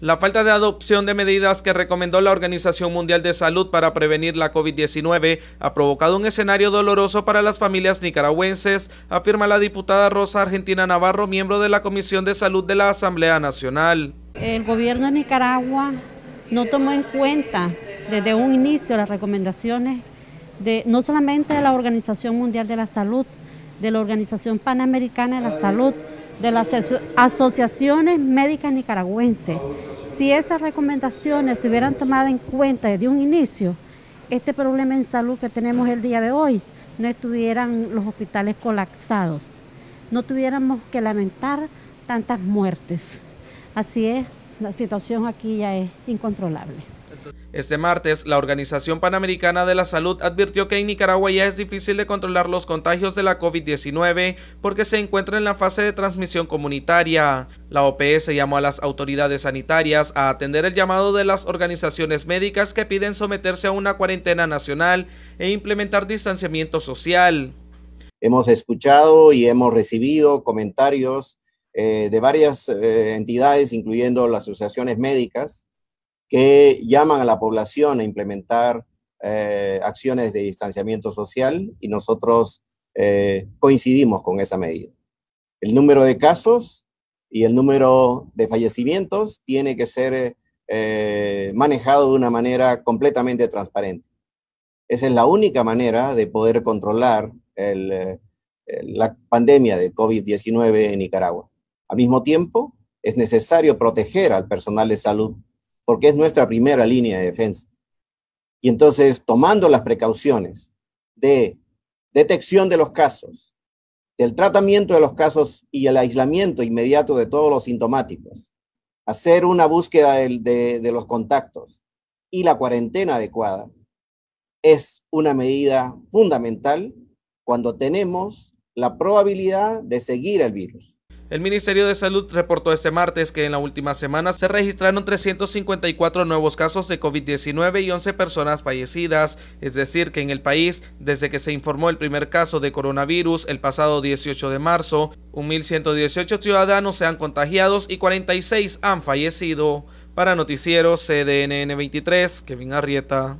La falta de adopción de medidas que recomendó la Organización Mundial de Salud para prevenir la COVID-19 ha provocado un escenario doloroso para las familias nicaragüenses, afirma la diputada Rosa Argentina Navarro, miembro de la Comisión de Salud de la Asamblea Nacional. El gobierno de Nicaragua no tomó en cuenta desde un inicio las recomendaciones de no solamente de la Organización Mundial de la Salud, de la Organización Panamericana de la Salud, de las asociaciones médicas nicaragüenses. Si esas recomendaciones se hubieran tomado en cuenta desde un inicio, este problema en salud que tenemos el día de hoy, no estuvieran los hospitales colapsados, no tuviéramos que lamentar tantas muertes. Así es, la situación aquí ya es incontrolable. Este martes, la Organización Panamericana de la Salud advirtió que en Nicaragua ya es difícil de controlar los contagios de la COVID-19 porque se encuentra en la fase de transmisión comunitaria. La OPS llamó a las autoridades sanitarias a atender el llamado de las organizaciones médicas que piden someterse a una cuarentena nacional e implementar distanciamiento social. Hemos escuchado y hemos recibido comentarios eh, de varias eh, entidades, incluyendo las asociaciones médicas, que llaman a la población a implementar eh, acciones de distanciamiento social y nosotros eh, coincidimos con esa medida. El número de casos y el número de fallecimientos tiene que ser eh, manejado de una manera completamente transparente. Esa es la única manera de poder controlar la pandemia de COVID-19 en Nicaragua. Al mismo tiempo, es necesario proteger al personal de salud porque es nuestra primera línea de defensa. Y entonces, tomando las precauciones de detección de los casos, del tratamiento de los casos y el aislamiento inmediato de todos los sintomáticos, hacer una búsqueda de, los contactos y la cuarentena adecuada, es una medida fundamental cuando tenemos la probabilidad de seguir el virus. El Ministerio de Salud reportó este martes que en la última semana se registraron 354 nuevos casos de COVID-19 y 11 personas fallecidas, es decir, que en el país, desde que se informó el primer caso de coronavirus el pasado 18 de marzo, 1.118 ciudadanos se han contagiado y 46 han fallecido. Para Noticiero CDNN 23, Kevin Arrieta.